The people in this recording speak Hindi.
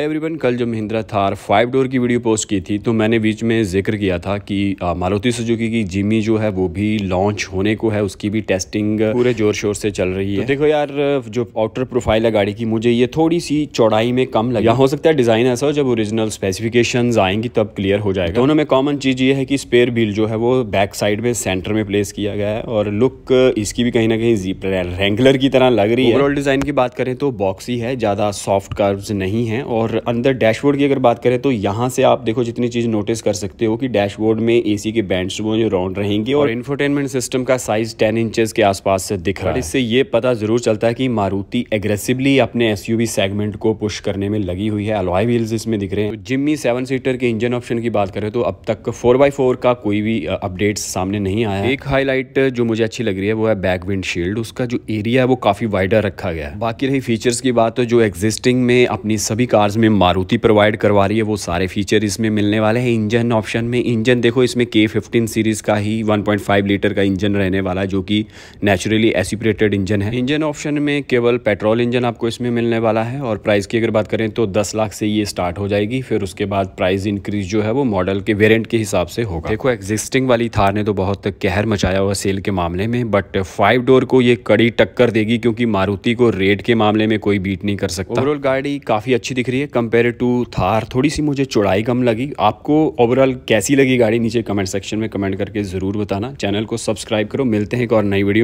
एवरीवन कल जो महिंद्रा थार फाइव डोर की वीडियो पोस्ट की थी तो मैंने बीच में जिक्र किया था कि मारुति सुजुकी की जिमी जो है वो भी लॉन्च होने को है उसकी भी टेस्टिंग पूरे जोर शोर से चल रही तो है तो देखो यार जो आउटर प्रोफाइल है गाड़ी की मुझे ये थोड़ी सी चौड़ाई में कम लगी या हो सकता है डिज़ाइन ऐसा हो जब ओरिजिनल स्पेसिफिकेशन आएंगी तब क्लियर हो जाएगा दोनों में कॉमन चीज़ ये है कि स्पेयर व्हील जो है वो बैक साइड में सेंटर में प्लेस किया गया है और लुक इसकी भी कहीं ना कहीं रेंगुलर की तरह लग रही है ओवरऑल डिज़ाइन की बात करें तो बॉक्सी है ज़्यादा सॉफ्ट कार्व नहीं है और और अंदर डैशबोर्ड की अगर बात करें तो यहाँ से आप देखो जितनी चीज़ नोटिस कर सकते हो कि डैशबोर्ड में एसी के बैंड्स वो जो राउंड रहेंगे और इन्फोटेनमेंट सिस्टम का साइज टेन इंचेस के आसपास से दिख रहा है इससे ये पता ज़रूर चलता है कि मारुति एग्रेसिवली अपने एस सेगमेंट को पुश करने में लगी हुई है अलवाई व्हील्स इसमें दिख रहे हैं तो जिम्मी सेवन सीटर के इंजन ऑप्शन की बात करें तो अब तक फोर बाई फोर का कोई भी अपडेट सामने नहीं आया एक हाईलाइट जो मुझे अच्छी लग रही है वो है बैक विंड शील्ड उसका जो एरिया है वो काफ़ी वाइडर रखा गया है बाकी रही फीचर्स की बात तो जो एग्जिस्टिंग में अपनी सभी कार्स कलर्स में मारुति प्रोवाइड करवा रही है वो सारे फीचर इसमें मिलने वाले हैं इंजन ऑप्शन में इंजन देखो इसमें के फिफ्टीन सीरीज़ का ही 1.5 लीटर का इंजन रहने वाला है जो कि नेचुरली एसिपरेटेड इंजन है इंजन ऑप्शन में केवल पेट्रोल इंजन आपको इसमें मिलने वाला है और प्राइस की अगर बात करें तो दस लाख से ये स्टार्ट हो जाएगी फिर उसके बाद प्राइस इंक्रीज जो है वो मॉडल के वेरियंट के हिसाब से होगा देखो एग्जिस्टिंग वाली थार ने तो बहुत कहर मचाया हुआ सेल के मामले में बट फाइव डोर को ये कड़ी टक्कर देगी क्योंकि मारुति को रेट के मामले में कोई बीट नहीं कर सकता ओवरऑल गाड़ी काफ़ी अच्छी दिख रही है है कंपेयर टू थार थोड़ी सी मुझे चौड़ाई कम लगी आपको ओवरऑल कैसी लगी गाड़ी नीचे कमेंट सेक्शन में कमेंट करके ज़रूर बताना चैनल को सब्सक्राइब करो मिलते हैं एक और नई वीडियो